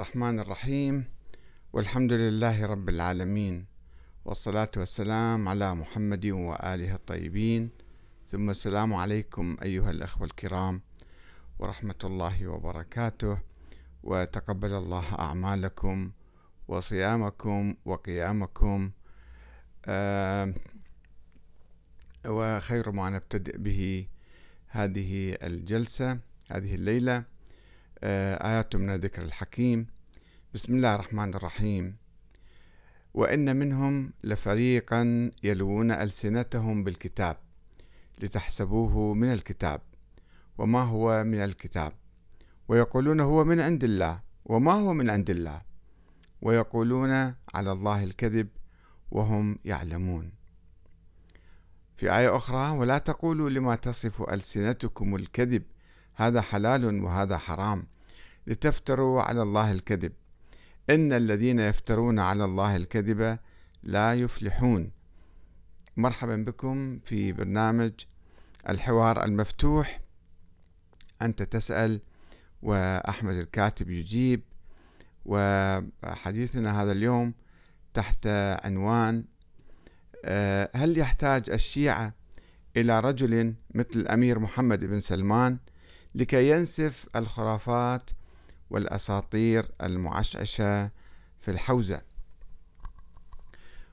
الرحمن الرحيم والحمد لله رب العالمين والصلاة والسلام على محمد وآله الطيبين ثم السلام عليكم أيها الأخوة الكرام ورحمة الله وبركاته وتقبل الله أعمالكم وصيامكم وقيامكم آه، وخير ما نبتدئ به هذه الجلسة هذه الليلة آه، آيات من ذكر الحكيم بسم الله الرحمن الرحيم وإن منهم لفريقا يلوون ألسنتهم بالكتاب لتحسبوه من الكتاب وما هو من الكتاب ويقولون هو من عند الله وما هو من عند الله ويقولون على الله الكذب وهم يعلمون في آية أخرى ولا تقولوا لما تصف ألسنتكم الكذب هذا حلال وهذا حرام لتفتروا على الله الكذب إن الذين يفترون على الله الكذب لا يفلحون مرحبا بكم في برنامج الحوار المفتوح أنت تسأل وأحمد الكاتب يجيب وحديثنا هذا اليوم تحت عنوان آه، هل يحتاج الشيعة إلى رجل مثل الأمير محمد بن سلمان؟ لكي ينسف الخرافات والأساطير المعشعشة في الحوزة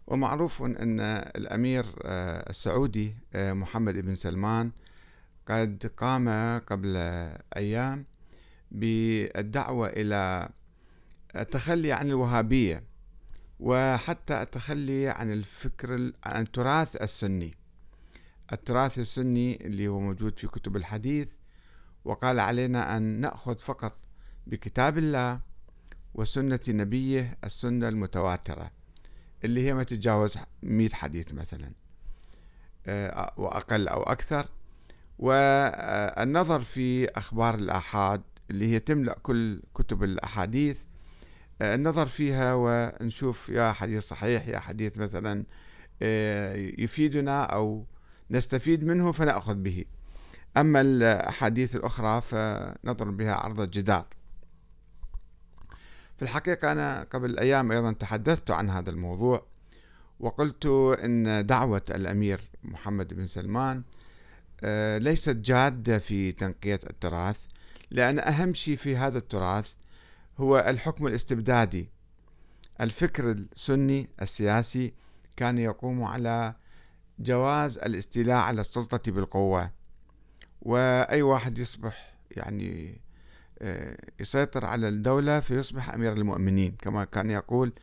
ومعروف أن الأمير آه، السعودي آه، محمد بن سلمان قد قام قبل أيام بالدعوة إلى التخلي عن الوهابية وحتى التخلي عن الفكر عن التراث السني التراث السني اللي هو موجود في كتب الحديث وقال علينا أن نأخذ فقط بكتاب الله وسنة نبيه السنة المتواترة اللي هي ما تتجاوز مئة حديث مثلا آه، وأقل أو أكثر والنظر في أخبار الآحاد اللي هي تملأ كل كتب الأحاديث آه، النظر فيها ونشوف يا حديث صحيح يا حديث مثلا آه، يفيدنا أو نستفيد منه فنأخذ به أما الأحاديث الأخرى فنضرب بها عرض الجدار في الحقيقة أنا قبل أيام أيضا تحدثت عن هذا الموضوع وقلت أن دعوة الأمير محمد بن سلمان آه، ليست جادة في تنقية التراث لأن أهم شيء في هذا التراث هو الحكم الاستبدادي الفكر السني السياسي كان يقوم على جواز الاستيلاء على السلطة بالقوة وأي واحد يصبح يعني آه، يسيطر على الدولة فيصبح أمير المؤمنين كما كان يقول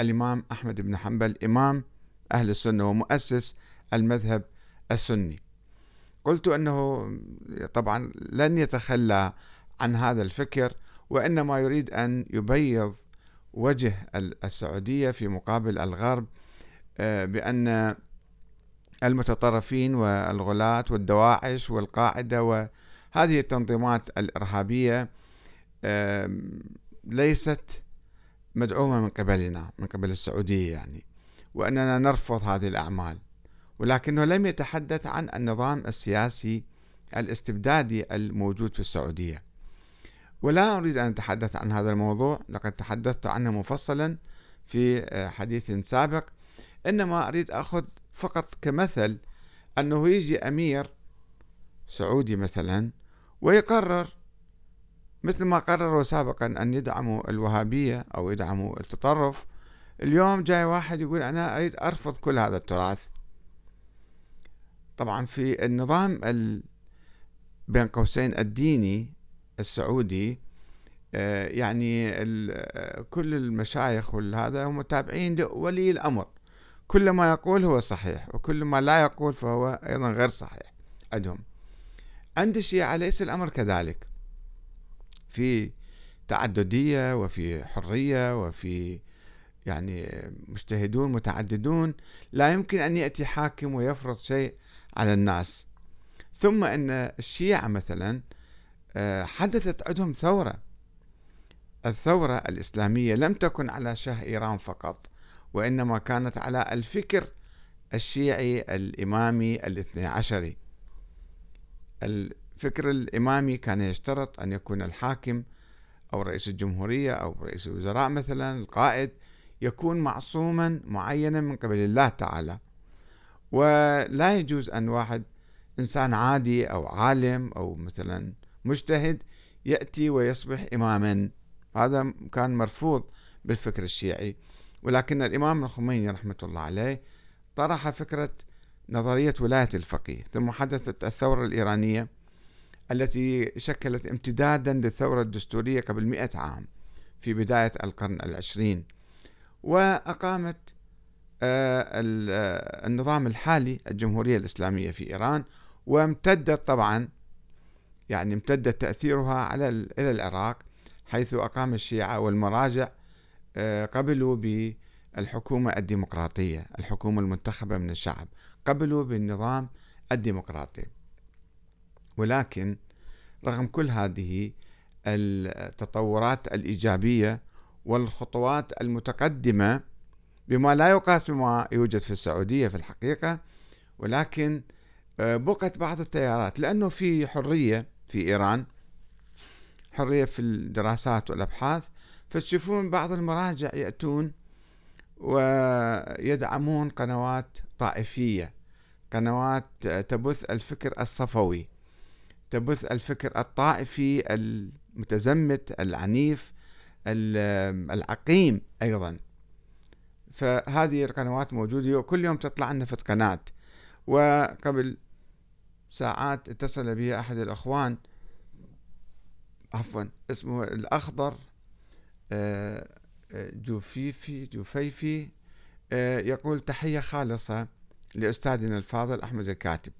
الإمام أحمد بن حنبل إمام أهل السنة ومؤسس المذهب السني قلت أنه طبعا لن يتخلى عن هذا الفكر وإنما يريد أن يبيض وجه السعودية في مقابل الغرب آه، بأن المتطرفين والغلاة والدواعش والقاعدة وهذه التنظيمات الإرهابية ليست مدعومة من قبلنا من قبل السعودية يعني وأننا نرفض هذه الأعمال ولكنه لم يتحدث عن النظام السياسي الاستبدادي الموجود في السعودية ولا أريد أن أتحدث عن هذا الموضوع لقد تحدثت عنه مفصلا في آه، حديث سابق إنما أريد أخذ فقط كمثل أنه يجي أمير سعودي مثلا ويقرر مثل ما قرروا سابقا أن يدعموا الوهابية أو يدعموا التطرف اليوم جاي واحد يقول أنا أريد أرفض كل هذا التراث طبعا في النظام بين قوسين الديني السعودي آه، يعني آه، كل المشايخ والهذا هم تابعين لولي الأمر كل ما يقول هو صحيح وكل ما لا يقول فهو أيضا غير صحيح عندهم عند الشيعة ليس الأمر كذلك في تعددية وفي حرية وفي يعني مجتهدون متعددون لا يمكن أن يأتي حاكم ويفرض شيء على الناس ثم أن الشيعة مثلا آه، حدثت عندهم ثورة الثورة الإسلامية لم تكن على شاه إيران فقط وإنما كانت على الفكر الشيعي الإمامي الاثني عشري الفكر الإمامي كان يشترط أن يكون الحاكم أو رئيس الجمهورية أو رئيس الوزراء مثلا القائد يكون معصوما معينا من قبل الله تعالى ولا يجوز أن واحد إنسان عادي أو عالم أو مثلا مجتهد يأتي ويصبح إماما هذا كان مرفوض بالفكر الشيعي ولكن الإمام الخميني رحمة الله عليه طرح فكرة نظرية ولاية الفقيه ثم حدثت الثورة الإيرانية التي شكلت امتدادا للثورة الدستورية قبل مئة عام في بداية القرن العشرين وأقامت آه، آه، النظام الحالي الجمهورية الإسلامية في إيران وامتدت طبعا يعني امتد تأثيرها على إلى العراق حيث أقام الشيعة والمراجع آه، قبلوا بالحكومة الديمقراطية الحكومة المنتخبة من الشعب قبلوا بالنظام الديمقراطي ولكن رغم كل هذه التطورات الإيجابية والخطوات المتقدمة بما لا يقاس بما يوجد في السعودية في الحقيقة ولكن آه، بقت بعض التيارات لأنه في حرية في إيران حرية في الدراسات والأبحاث فتشوفون بعض المراجع يأتون ويدعمون قنوات طائفية قنوات تبث الفكر الصفوي تبث الفكر الطائفي المتزمت العنيف العقيم أيضا فهذه القنوات موجودة كل يوم تطلع لنا في قناة وقبل ساعات اتصل بي أحد الأخوان عفوا اسمه الأخضر آه، آه، جوفيفي جوفيفي آه، يقول تحية خالصة لأستاذنا الفاضل أحمد الكاتب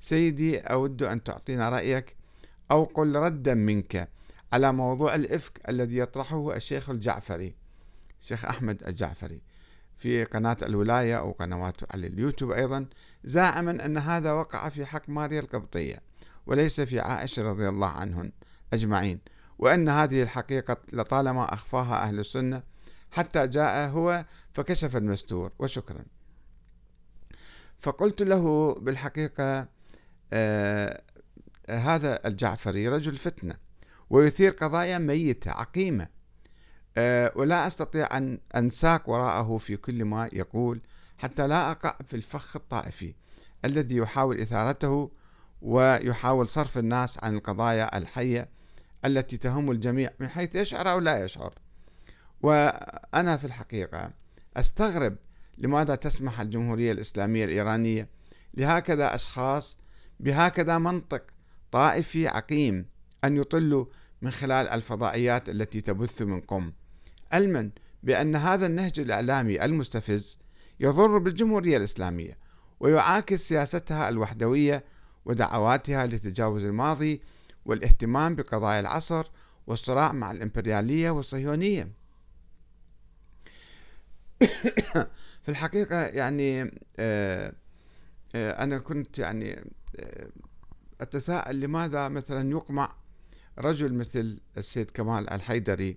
سيدي أود أن تعطينا رأيك أو قل ردا منك على موضوع الإفك الذي يطرحه الشيخ الجعفري الشيخ أحمد الجعفري في قناة الولاية أو قنوات على اليوتيوب أيضا زاعما أن هذا وقع في حق ماريا القبطية وليس في عائشة رضي الله عنهن أجمعين وأن هذه الحقيقة لطالما أخفاها أهل السنة حتى جاء هو فكشف المستور وشكرا فقلت له بالحقيقة آه هذا الجعفري رجل فتنة ويثير قضايا ميتة عقيمة آه ولا أستطيع أن أنساق وراءه في كل ما يقول حتى لا أقع في الفخ الطائفي الذي يحاول إثارته ويحاول صرف الناس عن القضايا الحية التي تهم الجميع من حيث يشعر أو لا يشعر وأنا في الحقيقة أستغرب لماذا تسمح الجمهورية الإسلامية الإيرانية لهكذا أشخاص بهكذا منطق طائفي عقيم أن يطلوا من خلال الفضائيات التي تبث من قم علما بأن هذا النهج الإعلامي المستفز يضر بالجمهورية الإسلامية ويعاكس سياستها الوحدوية ودعواتها لتجاوز الماضي والاهتمام بقضايا العصر والصراع مع الإمبريالية والصهيونية في الحقيقة يعني آه، آه، أنا كنت يعني آه، أتساءل لماذا مثلا يقمع رجل مثل السيد كمال الحيدري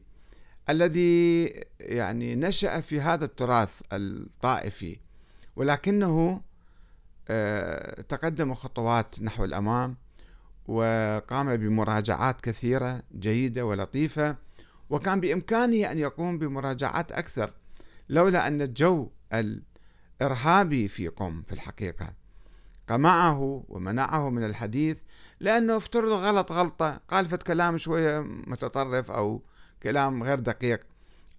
الذي يعني نشأ في هذا التراث الطائفي ولكنه تقدم خطوات نحو الأمام وقام بمراجعات كثيرة جيدة ولطيفة وكان بإمكانه أن يقوم بمراجعات أكثر لولا أن الجو الإرهابي في قم في الحقيقة قمعه ومنعه من الحديث لأنه افترض غلط غلطة قال فت كلام شوية متطرف أو كلام غير دقيق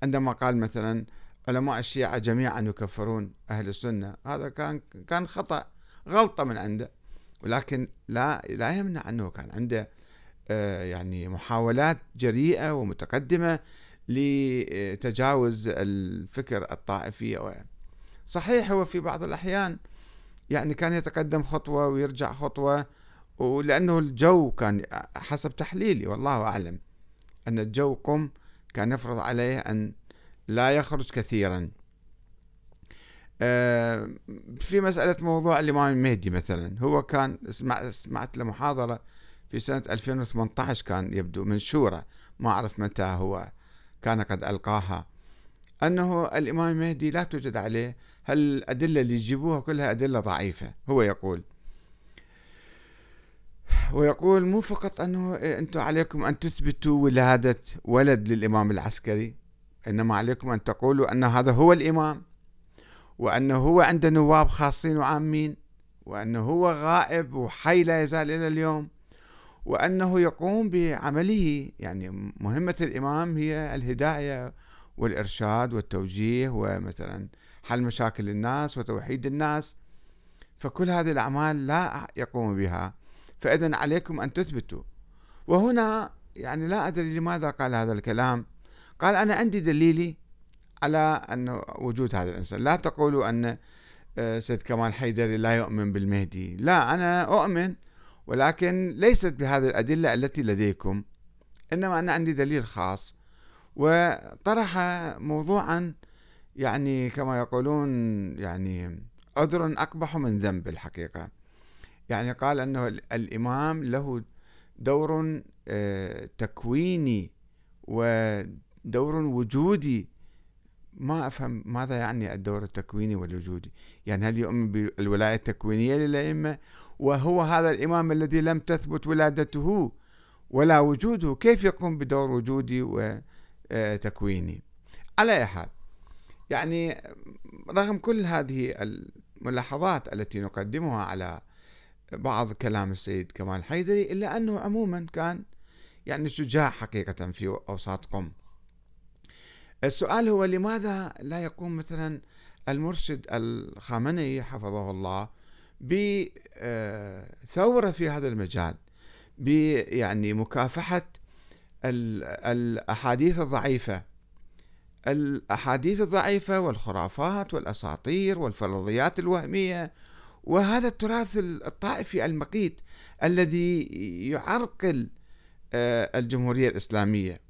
عندما قال مثلا علماء الشيعة جميعا يكفرون أهل السنة هذا كان كان خطأ غلطة من عنده ولكن لا لا يمنع انه كان عنده آه، يعني محاولات جريئه ومتقدمه لتجاوز الفكر الطائفي صحيح هو في بعض الاحيان يعني كان يتقدم خطوه ويرجع خطوه ولانه الجو كان حسب تحليلي والله اعلم ان الجو قم كان يفرض عليه ان لا يخرج كثيرا آه، في مسألة موضوع الإمام المهدي مثلا هو كان سمعت له محاضرة في سنة 2018 كان يبدو منشورة ما أعرف متى هو كان قد ألقاها أنه الإمام المهدي لا توجد عليه هل الأدلة اللي يجيبوها كلها أدلة ضعيفة هو يقول ويقول مو فقط أنه أنتم عليكم أن تثبتوا ولادة ولد للإمام العسكري إنما عليكم أن تقولوا أن هذا هو الإمام وأنه هو عنده نواب خاصين وعامين وأنه هو غائب وحي لا يزال إلى اليوم وأنه يقوم بعمله يعني مهمة الإمام هي الهداية والإرشاد والتوجيه ومثلا حل مشاكل الناس وتوحيد الناس فكل هذه الأعمال لا يقوم بها فإذا عليكم أن تثبتوا وهنا يعني لا أدري لماذا قال هذا الكلام قال أنا عندي دليلي على أن وجود هذا الإنسان لا تقولوا أن آه، سيد كمال حيدري لا يؤمن بالمهدي لا أنا أؤمن ولكن ليست بهذه الأدلة التي لديكم إنما أنا عندي دليل خاص وطرح موضوعا يعني كما يقولون يعني عذر أقبح من ذنب الحقيقة يعني قال أنه الإمام له دور آه، تكويني ودور وجودي ما أفهم ماذا يعني الدور التكويني والوجودي يعني هل يؤمن بالولاية التكوينية للأئمة وهو هذا الإمام الذي لم تثبت ولادته ولا وجوده كيف يقوم بدور وجودي وتكويني على أي حال يعني رغم كل هذه الملاحظات التي نقدمها على بعض كلام السيد كمال حيدري إلا أنه عموما كان يعني شجاع حقيقة في أوساط قم السؤال هو لماذا لا يقوم مثلا المرشد الخامنئي حفظه الله بثورة آه، في هذا المجال يعني مكافحة الأحاديث الضعيفة الأحاديث الضعيفة والخرافات والأساطير والفرضيات الوهمية وهذا التراث الطائفي المقيت الذي يعرقل آه، الجمهورية الإسلامية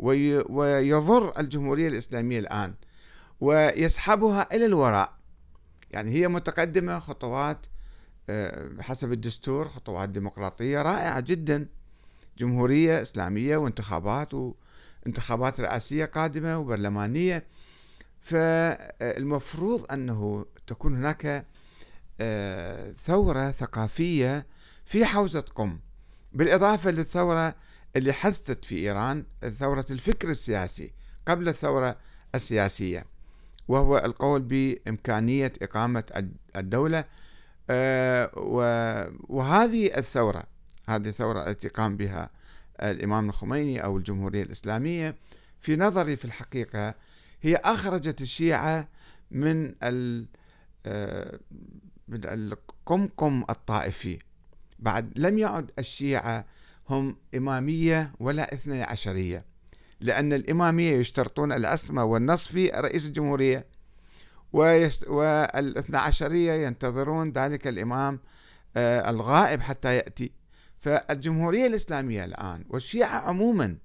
ويضر الجمهورية الإسلامية الآن ويسحبها إلى الوراء يعني هي متقدمة خطوات آه، حسب الدستور خطوات ديمقراطية رائعة جدا جمهورية إسلامية وانتخابات وانتخابات رئاسية قادمة وبرلمانية فالمفروض أنه تكون هناك آه، ثورة ثقافية في حوزة قم بالإضافة للثورة اللي حدثت في إيران ثورة الفكر السياسي قبل الثورة السياسية وهو القول بإمكانية إقامة الدولة آه، وهذه الثورة هذه الثورة التي قام بها الإمام الخميني أو الجمهورية الإسلامية في نظري في الحقيقة هي أخرجت الشيعة من آه، من القمقم الطائفي بعد لم يعد الشيعة هم إمامية ولا إثني عشرية لأن الإمامية يشترطون العصمة والنص في رئيس الجمهورية والاثنى عشرية ينتظرون ذلك الإمام آه، الغائب حتى يأتي فالجمهورية الإسلامية الآن والشيعة عموما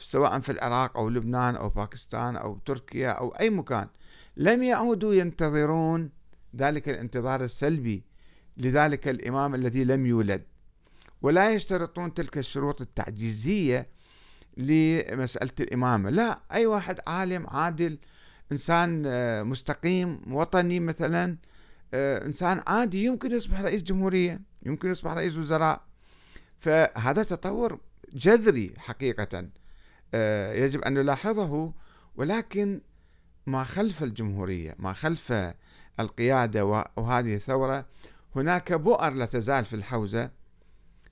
سواء في العراق أو لبنان أو باكستان أو تركيا أو أي مكان لم يعودوا ينتظرون ذلك الانتظار السلبي لذلك الإمام الذي لم يولد ولا يشترطون تلك الشروط التعجيزية لمسألة الإمامة لا أي واحد عالم عادل إنسان آه، مستقيم وطني مثلا آه، إنسان عادي يمكن يصبح رئيس جمهورية يمكن يصبح رئيس وزراء فهذا تطور جذري حقيقة آه، يجب أن نلاحظه ولكن ما خلف الجمهورية ما خلف القيادة وهذه الثورة هناك بؤر لا تزال في الحوزة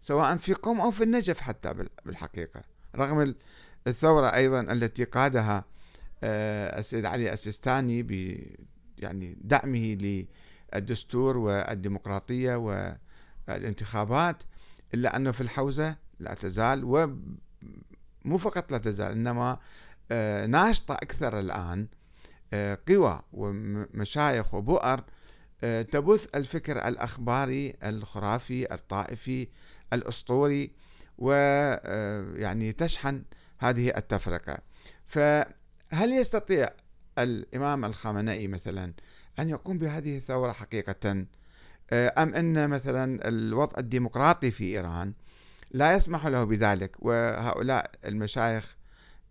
سواء في قم أو في النجف حتى بالحقيقة رغم الثورة أيضا التي قادها آه، السيد علي السيستاني ب يعني دعمه للدستور والديمقراطية والانتخابات إلا أنه في الحوزة لا تزال ومو فقط لا تزال إنما آه، ناشطة أكثر الآن آه، قوى ومشايخ وبؤر تبث الفكر الأخباري الخرافي الطائفي الأسطوري ويعني آه، تشحن هذه التفرقة فهل يستطيع الإمام الخامنئي مثلا أن يقوم بهذه الثورة حقيقة آه، أم أن مثلا الوضع الديمقراطي في إيران لا يسمح له بذلك وهؤلاء المشايخ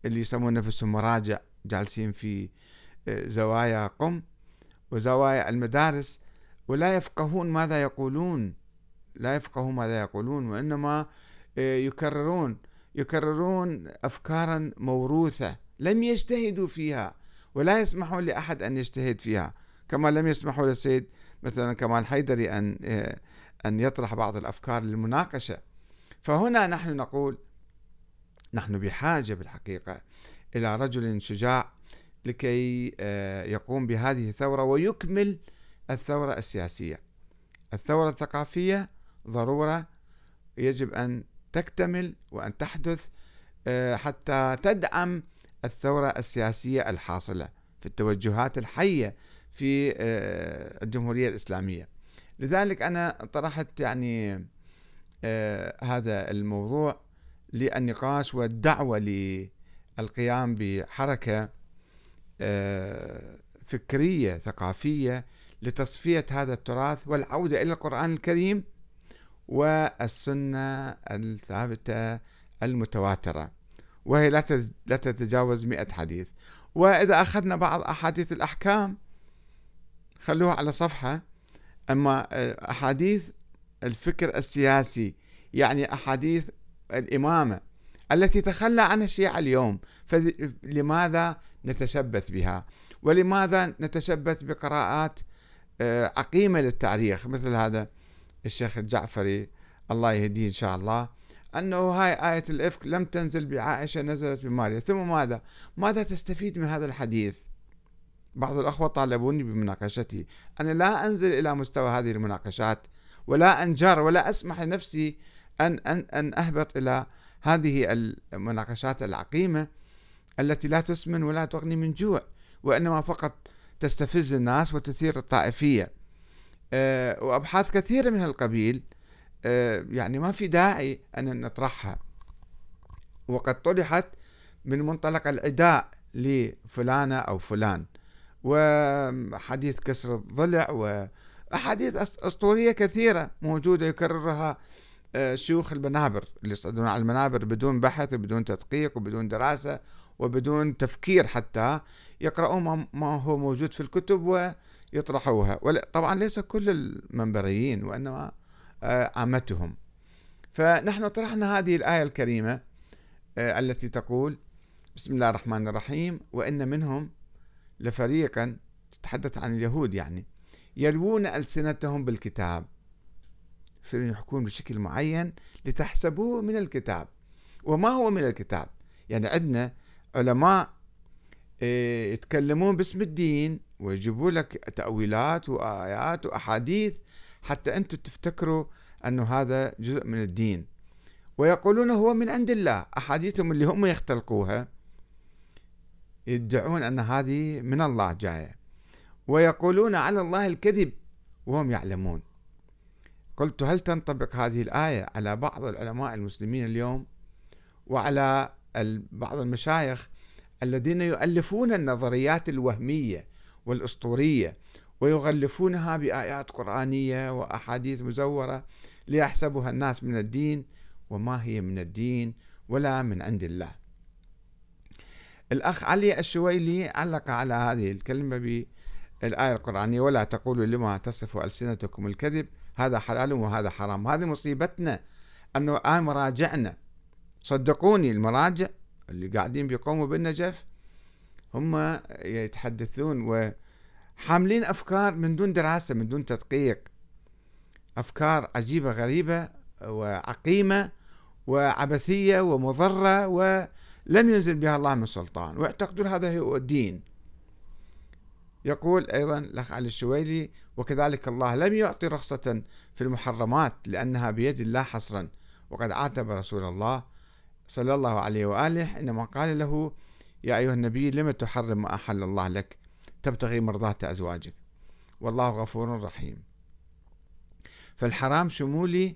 اللي يسمون نفسهم مراجع جالسين في آه، زوايا قم وزوايا المدارس ولا يفقهون ماذا يقولون لا يفقهوا ماذا يقولون وإنما آه، يكررون يكررون أفكارا موروثة لم يجتهدوا فيها ولا يسمحون لأحد أن يجتهد فيها كما لم يسمحوا للسيد مثلا كمال حيدري أن آه، أن يطرح بعض الأفكار للمناقشة فهنا نحن نقول نحن بحاجة بالحقيقة إلى رجل شجاع لكي آه، يقوم بهذه الثورة ويكمل الثورة السياسية الثورة الثقافية ضروره يجب ان تكتمل وان تحدث آه، حتى تدعم الثوره السياسيه الحاصله في التوجهات الحيه في آه، الجمهوريه الاسلاميه لذلك انا طرحت يعني آه، هذا الموضوع للنقاش والدعوه للقيام بحركه فكريه ثقافيه لتصفيه هذا التراث والعوده الى القران الكريم والسنة الثابتة المتواترة وهي لا تتجاوز مئة حديث وإذا أخذنا بعض أحاديث الأحكام خلوها على صفحة أما آه، أحاديث الفكر السياسي يعني أحاديث الإمامة التي تخلى عنها الشيعة اليوم فلماذا نتشبث بها ولماذا نتشبث بقراءات آه، عقيمة للتاريخ مثل هذا الشيخ الجعفري الله يهديه إن شاء الله أنه هاي آية الإفك لم تنزل بعائشة نزلت بماريا ثم ماذا ماذا تستفيد من هذا الحديث بعض الأخوة طالبوني بمناقشتي أنا لا أنزل إلى مستوى هذه المناقشات ولا أنجر ولا أسمح لنفسي أن, أن, أن أهبط إلى هذه المناقشات العقيمة التي لا تسمن ولا تغني من جوع وإنما فقط تستفز الناس وتثير الطائفية آه، وأبحاث كثيرة من القبيل آه، يعني ما في داعي أن نطرحها وقد طرحت من منطلق العداء لفلانة أو فلان وحديث كسر الضلع وأحاديث أسطورية كثيرة موجودة يكررها آه، شيوخ المنابر اللي يصعدون على المنابر بدون بحث وبدون تدقيق وبدون دراسة وبدون تفكير حتى يقرؤون ما هو موجود في الكتب يطرحوها طبعا ليس كل المنبريين وإنما آه، عامتهم فنحن طرحنا هذه الآية الكريمة آه، التي تقول بسم الله الرحمن الرحيم وإن منهم لفريقا تتحدث عن اليهود يعني يلوون ألسنتهم بالكتاب يصيرون يحكون بشكل معين لتحسبوه من الكتاب وما هو من الكتاب يعني عندنا علماء إيه، يتكلمون باسم الدين ويجيبوا لك تأويلات وآيات وأحاديث حتى أنتم تفتكروا أنه هذا جزء من الدين ويقولون هو من عند الله أحاديثهم اللي هم يختلقوها يدعون أن هذه من الله جاية ويقولون على الله الكذب وهم يعلمون قلت هل تنطبق هذه الآية على بعض العلماء المسلمين اليوم وعلى بعض المشايخ الذين يؤلفون النظريات الوهمية والأسطورية ويغلفونها بآيات قرآنية وأحاديث مزورة ليحسبها الناس من الدين وما هي من الدين ولا من عند الله الأخ علي الشويلي علق على هذه الكلمة بالآية القرآنية ولا تقولوا لما تصف ألسنتكم الكذب هذا حلال وهذا حرام هذه مصيبتنا أنه آن آه مراجعنا صدقوني المراجع اللي قاعدين بيقوموا بالنجف هم يتحدثون وحاملين أفكار من دون دراسة من دون تدقيق أفكار عجيبة غريبة وعقيمة وعبثية ومضرة ولم ينزل بها الله من سلطان ويعتقدون هذا هو الدين يقول أيضا الأخ علي الشويلي وكذلك الله لم يعطي رخصة في المحرمات لأنها بيد الله حصرا وقد عاتب رسول الله صلى الله عليه وآله إنما قال له يا أيها النبي لم تحرم ما أحل الله لك تبتغي مرضاة أزواجك والله غفور رحيم فالحرام شمولي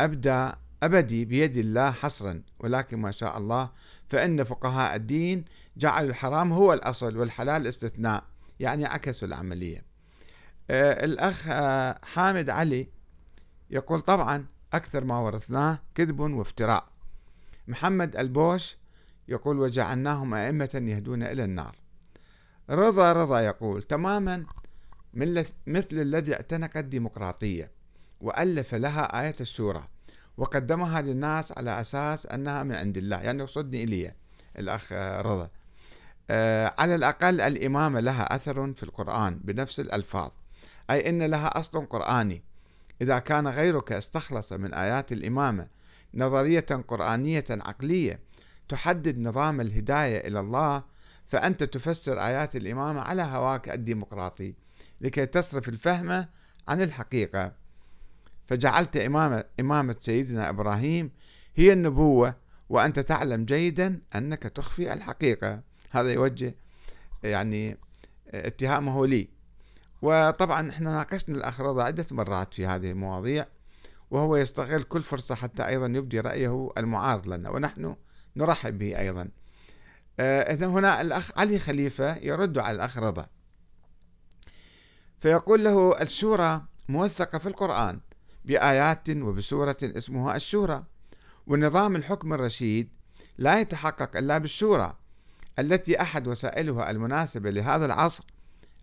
أبدى أبدي بيد الله حصرا ولكن ما شاء الله فإن فقهاء الدين جعلوا الحرام هو الأصل والحلال استثناء يعني عكسوا العملية آه، الأخ آه، حامد علي يقول طبعا أكثر ما ورثناه كذب وافتراء محمد البوش يقول وجعلناهم أئمة يهدون إلى النار رضا رضا يقول تماما مثل الذي اعتنق الديمقراطية وألف لها آية السورة وقدمها للناس على أساس أنها من عند الله يعني يقصدني إلي الأخ آه، رضا آه، على الأقل الإمامة لها أثر في القرآن بنفس الألفاظ أي أن لها أصل قرآني إذا كان غيرك استخلص من آيات الإمامة نظرية قرآنية عقلية تحدد نظام الهداية إلى الله فأنت تفسر آيات الإمامة على هواك الديمقراطي لكي تصرف الفهم عن الحقيقة فجعلت إمامة, إمامة سيدنا إبراهيم هي النبوة وأنت تعلم جيدا أنك تخفي الحقيقة هذا يوجه يعني اتهامه لي وطبعا احنا ناقشنا الأخ رضا عدة مرات في هذه المواضيع وهو يستغل كل فرصة حتى أيضا يبدي رأيه المعارض لنا ونحن نرحب به أيضا آه، إذا هنا الأخ علي خليفة يرد على الأخ رضا فيقول له الشورى موثقة في القرآن بآيات وبسورة اسمها الشورى ونظام الحكم الرشيد لا يتحقق إلا بالشورى التي أحد وسائلها المناسبة لهذا العصر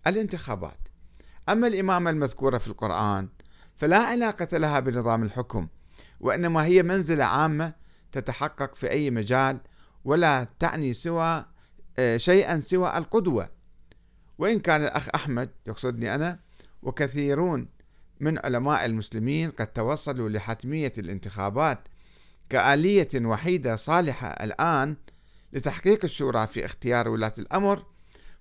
الانتخابات أما الإمامة المذكورة في القرآن فلا علاقة لها بنظام الحكم وإنما هي منزلة عامة تتحقق في أي مجال ولا تعني سوى آه، شيئا سوى القدوة وإن كان الأخ أحمد يقصدني أنا وكثيرون من علماء المسلمين قد توصلوا لحتمية الانتخابات كآلية وحيدة صالحة الآن لتحقيق الشورى في اختيار ولاة الأمر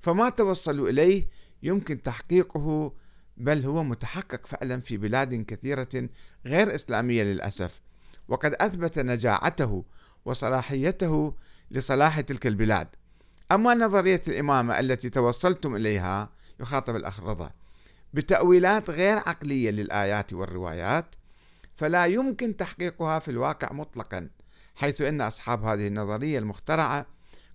فما توصلوا إليه يمكن تحقيقه بل هو متحقق فعلا في بلاد كثيرة غير إسلامية للأسف وقد أثبت نجاعته وصلاحيته لصلاح تلك البلاد أما نظرية الإمامة التي توصلتم إليها يخاطب الأخ رضا بتأويلات غير عقلية للآيات والروايات فلا يمكن تحقيقها في الواقع مطلقا حيث أن أصحاب هذه النظرية المخترعة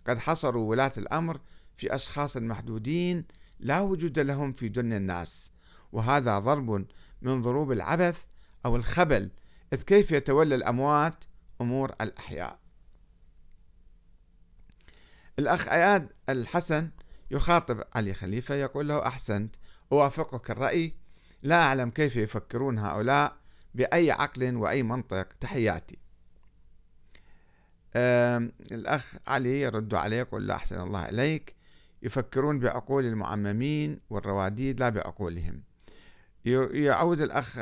قد حصروا ولاة الأمر في أشخاص محدودين لا وجود لهم في دنيا الناس وهذا ضرب من ضروب العبث أو الخبل إذ كيف يتولى الأموات أمور الأحياء الأخ أياد الحسن يخاطب علي خليفة يقول له أحسنت أوافقك الرأي لا أعلم كيف يفكرون هؤلاء بأي عقل وأي منطق تحياتي الأخ علي يرد عليه يقول لا أحسن الله إليك يفكرون بعقول المعممين والرواديد لا بعقولهم يعود الأخ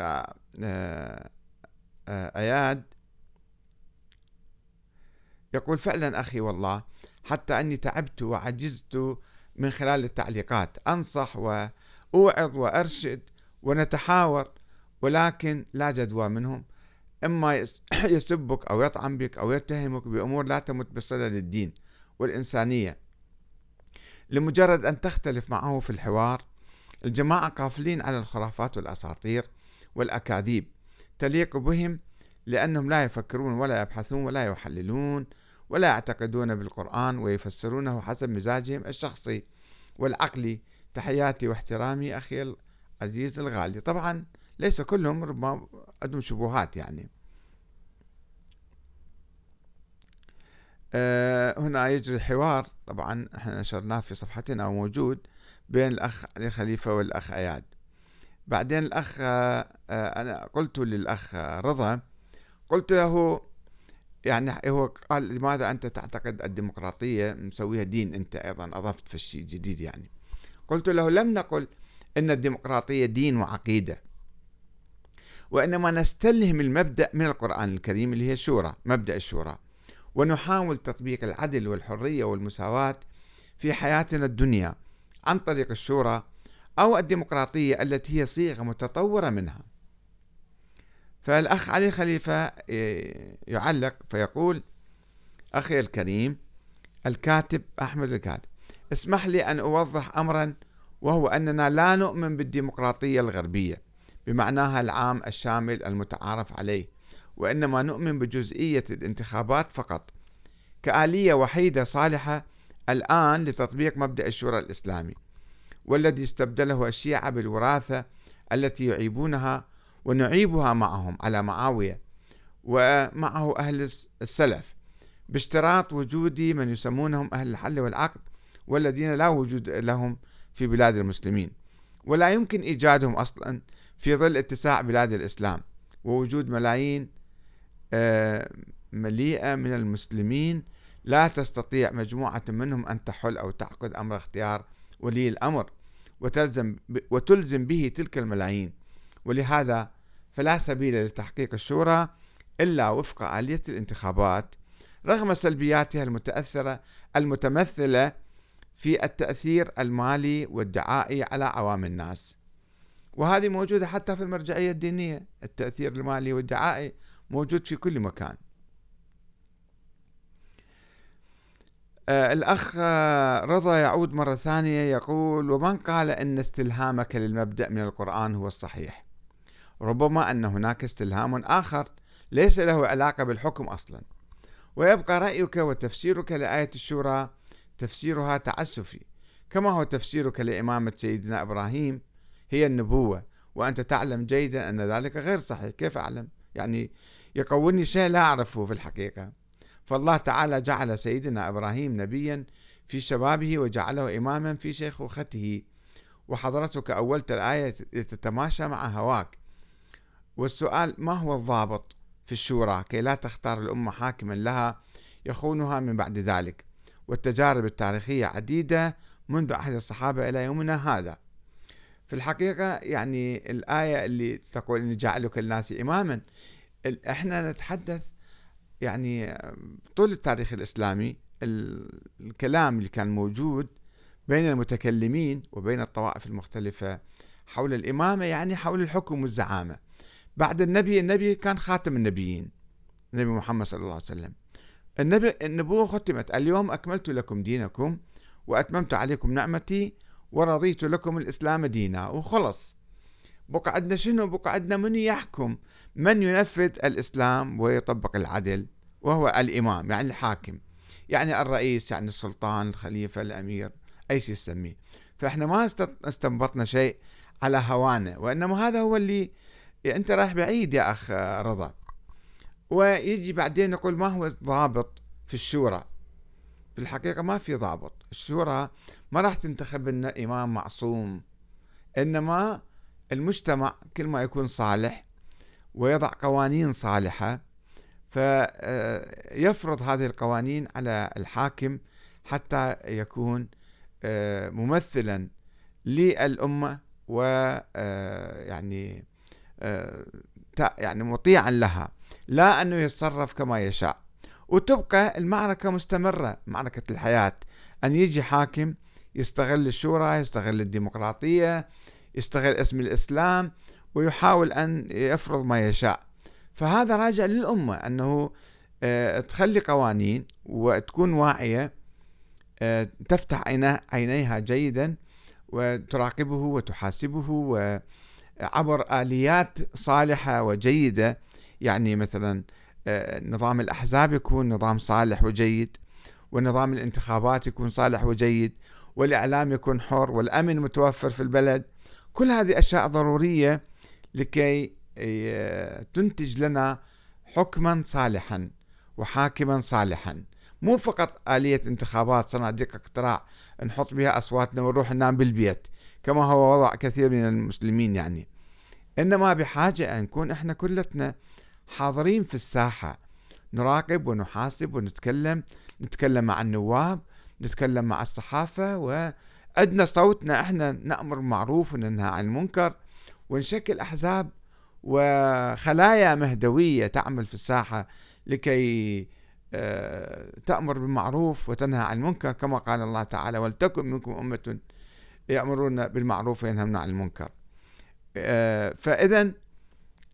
أياد آه، آه، يقول فعلا أخي والله حتى أني تعبت وعجزت من خلال التعليقات أنصح وأوعظ وأرشد ونتحاور ولكن لا جدوى منهم إما يسبك أو يطعن بك أو يتهمك بأمور لا تمت بصلة للدين والإنسانية لمجرد أن تختلف معه في الحوار الجماعة قافلين على الخرافات والأساطير والأكاذيب تليق بهم لأنهم لا يفكرون ولا يبحثون ولا يحللون ولا يعتقدون بالقرآن ويفسرونه حسب مزاجهم الشخصي والعقلي تحياتي واحترامي أخي العزيز الغالي طبعا ليس كلهم ربما عندهم شبهات يعني آه، هنا يجري الحوار طبعا احنا نشرناه في صفحتنا وموجود بين الأخ علي خليفة والأخ أياد بعدين الأخ آه، آه، أنا قلت للأخ آه، رضا قلت له يعني هو قال لماذا أنت تعتقد الديمقراطية مسويها دين أنت أيضا أضفت في الشيء جديد يعني قلت له لم نقل أن الديمقراطية دين وعقيدة وإنما نستلهم المبدأ من القرآن الكريم اللي هي الشورى مبدأ الشورى ونحاول تطبيق العدل والحرية والمساواة في حياتنا الدنيا عن طريق الشورى أو الديمقراطية التي هي صيغة متطورة منها فالأخ علي خليفة إيه، يعلق فيقول أخي الكريم الكاتب أحمد الكاتب اسمح لي أن أوضح أمرا وهو أننا لا نؤمن بالديمقراطية الغربية بمعناها العام الشامل المتعارف عليه وإنما نؤمن بجزئية الانتخابات فقط كآلية وحيدة صالحة الآن لتطبيق مبدأ الشورى الإسلامي والذي استبدله الشيعة بالوراثة التي يعيبونها ونعيبها معهم على معاوية ومعه أهل السلف باشتراط وجود من يسمونهم أهل الحل والعقد والذين لا وجود لهم في بلاد المسلمين ولا يمكن إيجادهم أصلا في ظل اتساع بلاد الإسلام ووجود ملايين آه، مليئة من المسلمين لا تستطيع مجموعة منهم أن تحل أو تعقد أمر اختيار ولي الأمر وتلزم, وتلزم به تلك الملايين ولهذا فلا سبيل لتحقيق الشورى إلا وفق آلية الانتخابات رغم سلبياتها المتأثرة المتمثلة في التأثير المالي والدعائي على عوام الناس وهذه موجودة حتى في المرجعية الدينية التأثير المالي والدعائي موجود في كل مكان آه، الأخ آه، رضا يعود مرة ثانية يقول ومن قال أن استلهامك للمبدأ من القرآن هو الصحيح ربما أن هناك استلهام آخر ليس له علاقة بالحكم أصلا ويبقى رأيك وتفسيرك لآية الشورى تفسيرها تعسفي كما هو تفسيرك لإمامة سيدنا إبراهيم هي النبوة وأنت تعلم جيدا أن ذلك غير صحيح كيف أعلم يعني يقولني شيء لا أعرفه في الحقيقة فالله تعالى جعل سيدنا إبراهيم نبيا في شبابه وجعله إماما في شيخوخته وحضرتك أولت الآية لتتماشى مع هواك والسؤال ما هو الضابط في الشورى كي لا تختار الأمة حاكما لها يخونها من بعد ذلك والتجارب التاريخية عديدة منذ عهد الصحابة إلى يومنا هذا في الحقيقة يعني الآية اللي تقول إن جعلك الناس إماما احنا نتحدث يعني طول التاريخ الإسلامي الكلام اللي كان موجود بين المتكلمين وبين الطوائف المختلفة حول الإمامة يعني حول الحكم والزعامة بعد النبي النبي كان خاتم النبيين النبي محمد صلى الله عليه وسلم النبي النبوة ختمت اليوم أكملت لكم دينكم وأتممت عليكم نعمتي ورضيت لكم الإسلام دينا وخلص بقعدنا شنو بقعدنا من يحكم من ينفذ الإسلام ويطبق العدل وهو الإمام يعني الحاكم يعني الرئيس يعني السلطان الخليفة الأمير أي شيء يسميه فإحنا ما استنبطنا شيء على هوانا وإنما هذا هو اللي أنت رايح بعيد يا أخ رضا ويجي بعدين يقول ما هو الضابط في الشورى في الحقيقة ما في ضابط الشورى ما راح تنتخب لنا إمام معصوم إنما المجتمع كل ما يكون صالح ويضع قوانين صالحة فيفرض آه، هذه القوانين على الحاكم حتى يكون آه، ممثلا للأمة ويعني آه، يعني مطيعا لها لا أنه يتصرف كما يشاء وتبقى المعركة مستمرة معركة الحياة أن يجي حاكم يستغل الشورى يستغل الديمقراطية يستغل اسم الإسلام ويحاول أن يفرض ما يشاء فهذا راجع للأمة أنه آه، تخلي قوانين وتكون واعية آه، تفتح عينيها جيدا وتراقبه وتحاسبه وعبر آه، آليات صالحة وجيدة يعني مثلا نظام الأحزاب يكون نظام صالح وجيد ونظام الانتخابات يكون صالح وجيد والإعلام يكون حر والأمن متوفر في البلد كل هذه أشياء ضرورية لكي آه، تنتج لنا حكما صالحا وحاكما صالحا مو فقط آلية انتخابات صناديق اقتراع نحط بها أصواتنا ونروح ننام بالبيت كما هو وضع كثير من المسلمين يعني إنما بحاجة أن نكون إحنا كلتنا حاضرين في الساحة نراقب ونحاسب ونتكلم نتكلم مع النواب نتكلم مع الصحافة و أدنى صوتنا إحنا نأمر معروف وننهى عن المنكر ونشكل أحزاب وخلايا مهدوية تعمل في الساحة لكي آه، تأمر بالمعروف وتنهى عن المنكر كما قال الله تعالى ولتكن منكم أمة يأمرون بالمعروف وينهون عن المنكر آه، فإذا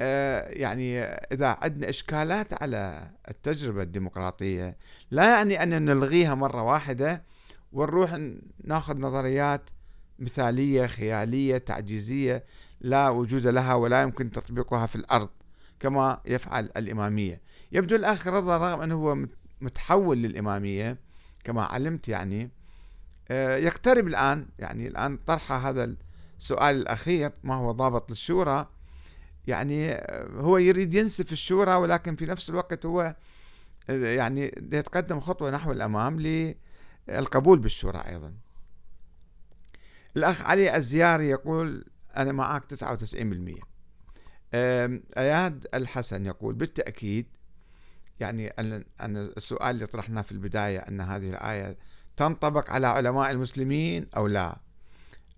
آه، يعني إذا عندنا إشكالات على التجربة الديمقراطية لا يعني أن نلغيها مرة واحدة ونروح ناخذ نظريات مثالية خيالية تعجيزية لا وجود لها ولا يمكن تطبيقها في الأرض كما يفعل الإمامية يبدو الأخ رضا رغم أنه هو متحول للإمامية كما علمت يعني آه، يقترب الآن يعني الآن طرح هذا السؤال الأخير ما هو ضابط للشورى يعني آه، هو يريد ينسف الشورى ولكن في نفس الوقت هو آه، يعني يتقدم خطوة نحو الأمام لي القبول بالشورى أيضا الأخ علي الزياري يقول أنا معك 99% أياد الحسن يقول بالتأكيد يعني أن السؤال اللي طرحناه في البداية أن هذه الآية تنطبق على علماء المسلمين أو لا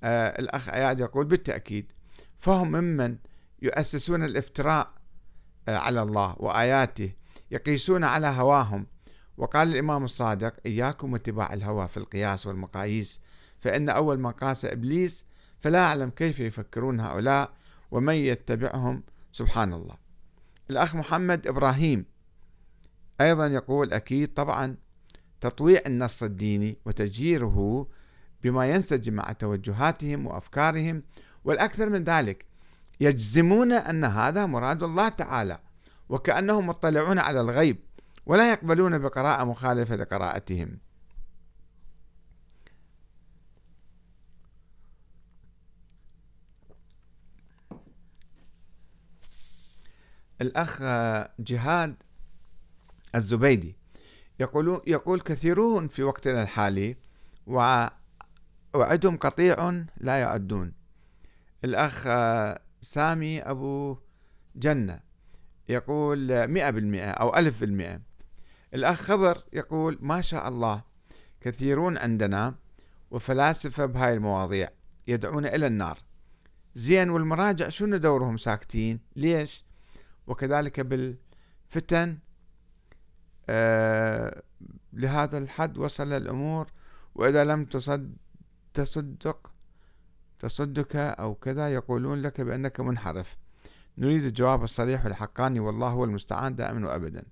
أه، الأخ أياد يقول بالتأكيد فهم ممن يؤسسون الافتراء أه، على الله وآياته يقيسون على هواهم وقال الإمام الصادق إياكم واتباع الهوى في القياس والمقاييس فإن أول من قاس إبليس فلا أعلم كيف يفكرون هؤلاء ومن يتبعهم سبحان الله الأخ محمد إبراهيم أيضا يقول أكيد طبعا تطويع النص الديني وتجييره بما ينسجم مع توجهاتهم وأفكارهم والأكثر من ذلك يجزمون أن هذا مراد الله تعالى وكأنهم مطلعون على الغيب ولا يقبلون بقراءة مخالفة لقراءتهم الأخ جهاد الزبيدي يقول, يقول كثيرون في وقتنا الحالي وعدهم قطيع لا يعدون الأخ سامي أبو جنة يقول مئة بالمئة أو ألف بالمئة الأخ خضر يقول ما شاء الله كثيرون عندنا وفلاسفة بهاي المواضيع يدعون إلى النار زين والمراجع شنو دورهم ساكتين ليش وكذلك بالفتن آه لهذا الحد وصل الأمور وإذا لم تصد تصدق تصدك أو كذا يقولون لك بأنك منحرف نريد الجواب الصريح والحقاني والله هو المستعان دائما وأبدا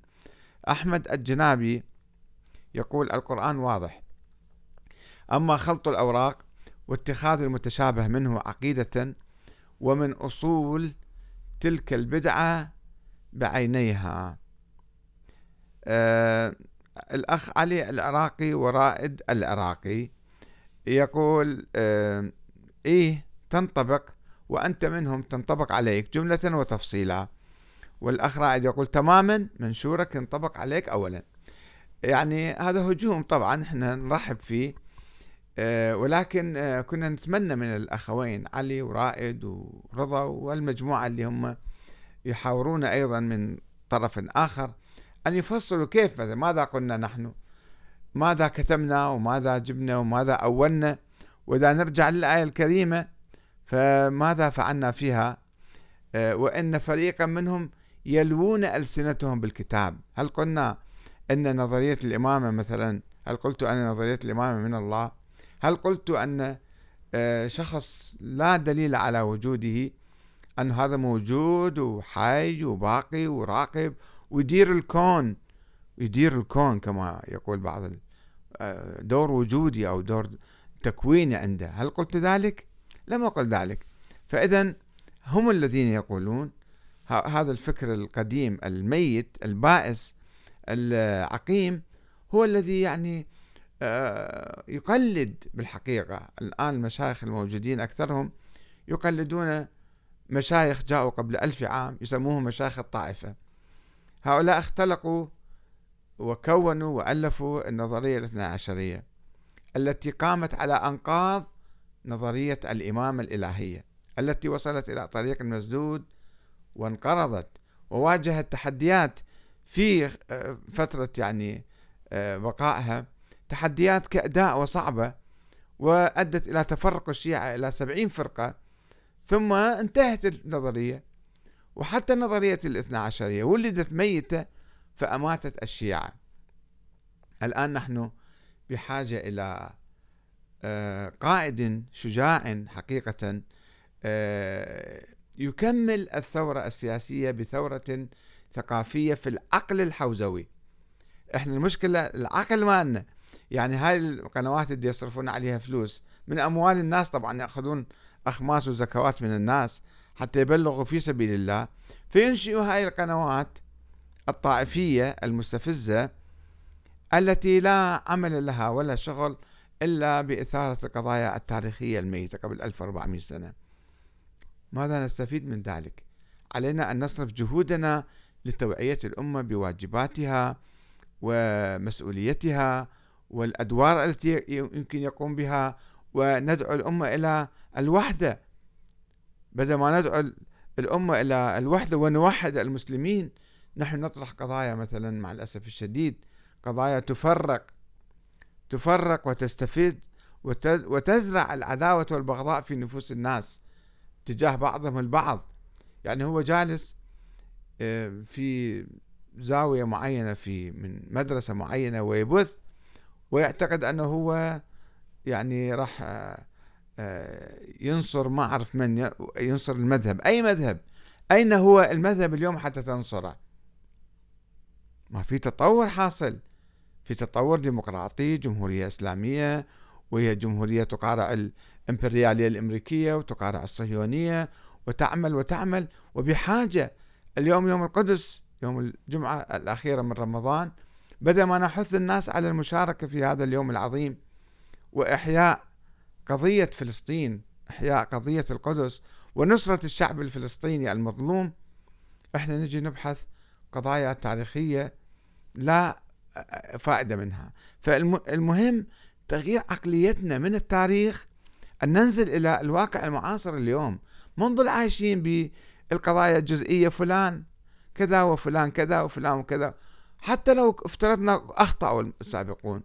أحمد الجنابي يقول القرآن واضح أما خلط الأوراق واتخاذ المتشابه منه عقيدة ومن أصول تلك البدعة بعينيها آه الأخ علي العراقي ورائد العراقي يقول آه إيه تنطبق وأنت منهم تنطبق عليك جملة وتفصيلا والأخ رائد يقول تماما منشورك ينطبق عليك أولا يعني هذا هجوم طبعا احنا نرحب فيه أه ولكن أه كنا نتمنى من الأخوين علي ورائد ورضا والمجموعة اللي هم يحاورون أيضا من طرف آخر أن يفصلوا كيف مثلا ماذا قلنا نحن ماذا كتمنا وماذا جبنا وماذا أولنا وإذا نرجع للآية الكريمة فماذا فعلنا فيها آه، وإن فريقا منهم يلوون ألسنتهم بالكتاب هل قلنا أن نظرية الإمامة مثلا هل قلت أن نظرية الإمامة من الله هل قلت أن آه، شخص لا دليل على وجوده أن هذا موجود وحي وباقي وراقب ويدير الكون يدير الكون كما يقول بعض آه، دور وجودي أو دور تكويني عنده هل قلت ذلك؟ لم أقل ذلك فإذا هم الذين يقولون هذا الفكر القديم الميت البائس العقيم هو الذي يعني آه، يقلد بالحقيقة الآن المشايخ الموجودين أكثرهم يقلدون مشايخ جاءوا قبل ألف عام يسموهم مشايخ الطائفة هؤلاء اختلقوا وكونوا وألفوا النظرية الاثنى عشرية التي قامت على أنقاض نظرية الإمامة الإلهية التي وصلت إلى طريق مسدود وانقرضت وواجهت تحديات في آه، فترة يعني بقائها آه، تحديات كأداء وصعبة وأدت إلى تفرق الشيعة إلى سبعين فرقة ثم انتهت النظرية وحتى نظرية الاثنى عشرية ولدت ميتة فأماتت الشيعة الآن نحن بحاجة إلى آه، قائد شجاع حقيقة يكمل الثورة السياسية بثورة ثقافية في العقل الحوزوي احنا المشكلة العقل مالنا يعني هاي القنوات اللي يصرفون عليها فلوس من أموال الناس طبعا يأخذون أخماس وزكوات من الناس حتى يبلغوا في سبيل الله فينشئوا هاي القنوات الطائفية المستفزة التي لا عمل لها ولا شغل إلا بإثارة القضايا التاريخية الميتة قبل 1400 سنة ماذا نستفيد من ذلك؟ علينا أن نصرف جهودنا لتوعية الأمة بواجباتها ومسؤوليتها والأدوار التي يمكن يقوم بها وندعو الأمة إلى الوحدة بدل ما ندعو الأمة إلى الوحدة ونوحد المسلمين نحن نطرح قضايا مثلا مع الأسف الشديد قضايا تفرق تفرق وتستفيد وتزرع العداوة والبغضاء في نفوس الناس تجاه بعضهم البعض يعني هو جالس آه، في زاوية معينة في من مدرسة معينة ويبث ويعتقد أنه هو يعني راح آه، آه، ينصر ما أعرف من ينصر المذهب أي مذهب أين هو المذهب اليوم حتى تنصره ما في تطور حاصل في تطور ديمقراطي جمهورية إسلامية وهي جمهورية تقارع الإمبريالية الأمريكية وتقارع الصهيونية وتعمل وتعمل وبحاجة اليوم يوم القدس يوم الجمعة الأخيرة من رمضان بدل ما نحث الناس على المشاركة في هذا اليوم العظيم وإحياء قضية فلسطين إحياء قضية القدس ونصرة الشعب الفلسطيني المظلوم إحنا نجي نبحث قضايا تاريخية لا فائدة منها فالمهم تغيير عقليتنا من التاريخ أن ننزل إلى الواقع المعاصر اليوم ما نظل عايشين بالقضايا الجزئية فلان كذا وفلان كذا وفلان وكذا حتى لو افترضنا أخطأوا السابقون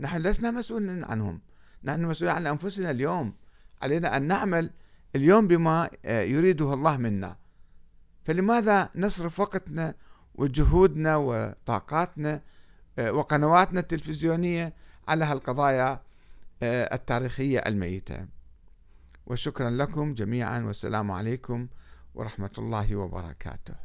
نحن لسنا مسؤولين عنهم نحن مسؤولين عن أنفسنا اليوم علينا أن نعمل اليوم بما يريده الله منا فلماذا نصرف وقتنا وجهودنا وطاقاتنا وقنواتنا التلفزيونية على هالقضايا آه، التاريخية الميتة وشكرا لكم جميعا والسلام عليكم ورحمة الله وبركاته